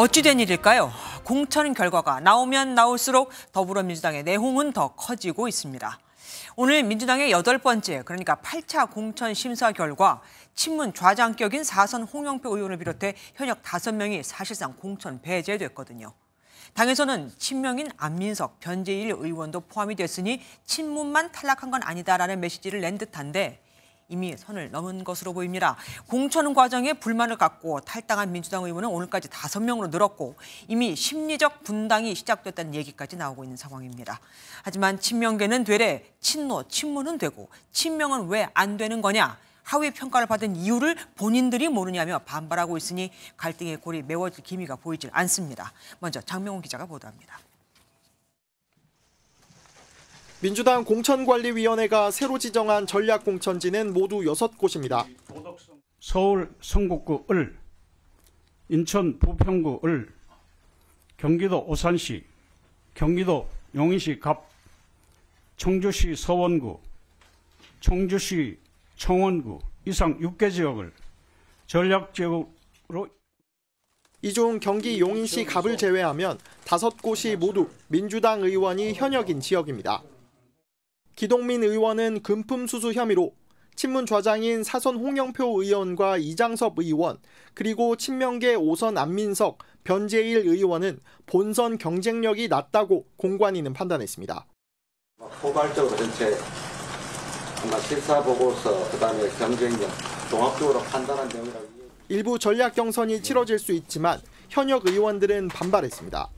어찌된 일일까요? 공천 결과가 나오면 나올수록 더불어민주당의 내홍은 더 커지고 있습니다. 오늘 민주당의 여덟 번째 그러니까 8차 공천 심사 결과 친문 좌장격인 사선 홍영표 의원을 비롯해 현역 다 명이 사실상 공천 배제됐거든요. 당에서는 친명인 안민석, 변재일 의원도 포함이 됐으니 친문만 탈락한 건 아니다라는 메시지를 낸 듯한데 이미 선을 넘은 것으로 보입니다. 공천 과정에 불만을 갖고 탈당한 민주당 의원은 오늘까지 다섯 명으로 늘었고 이미 심리적 분당이 시작됐다는 얘기까지 나오고 있는 상황입니다. 하지만 친명계는 되래 친노, 친문은 되고 친명은 왜 안 되는 거냐. 하위 평가를 받은 이유를 본인들이 모르냐며 반발하고 있으니 갈등의 골이 메워질 기미가 보이질 않습니다. 먼저 장명훈 기자가 보도합니다. 민주당 공천관리위원회가 새로 지정한 전략 공천지는 모두 6곳입니다. 서울 성북구 을, 인천 부평구 을, 경기도 오산시, 경기도 용인시 갑, 청주시 서원구, 청주시 청원구 이상 6개 지역을 전략 지역으로 이 중 경기 용인시 갑을 제외하면 다섯 곳이 모두 민주당 의원이 현역인 지역입니다. 기동민 의원은 금품 수수 혐의로 친문 좌장인 사선 홍영표 의원과 이장섭 의원, 그리고 친명계 오선 안민석, 변재일 의원은 본선 경쟁력이 낮다고 공관위는 판단했습니다. 포괄적으로 전체 실사 보고서 그다음에 경쟁력 종합적으로 판단한 내용이라고 일부 전략 경선이 치러질 수 있지만 현역 의원들은 반발했습니다.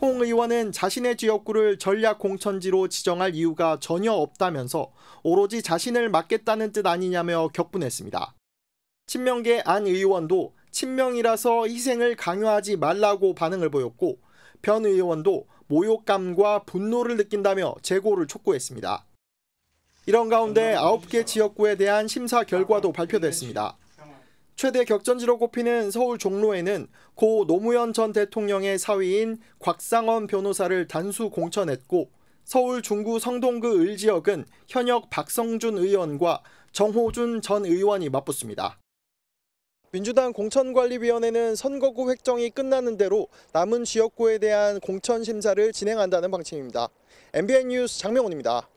홍 의원은 자신의 지역구를 전략 공천지로 지정할 이유가 전혀 없다면서 오로지 자신을 막겠다는 뜻 아니냐며 격분했습니다. 친명계 안 의원도 친명이라서 희생을 강요하지 말라고 반응을 보였고 변 의원도 모욕감과 분노를 느낀다며 재고를 촉구했습니다. 이런 가운데 9개 지역구에 대한 심사 결과도 발표됐습니다. 최대 격전지로 꼽히는 서울 종로에는 고 노무현 전 대통령의 사위인 곽상원 변호사를 단수 공천했고 서울 중구 성동구 을 지역은 현역 박성준 의원과 정호준 전 의원이 맞붙습니다. 민주당 공천관리위원회는 선거구 획정이 끝나는 대로 남은 지역구에 대한 공천 심사를 진행한다는 방침입니다. MBN 뉴스 장명훈입니다.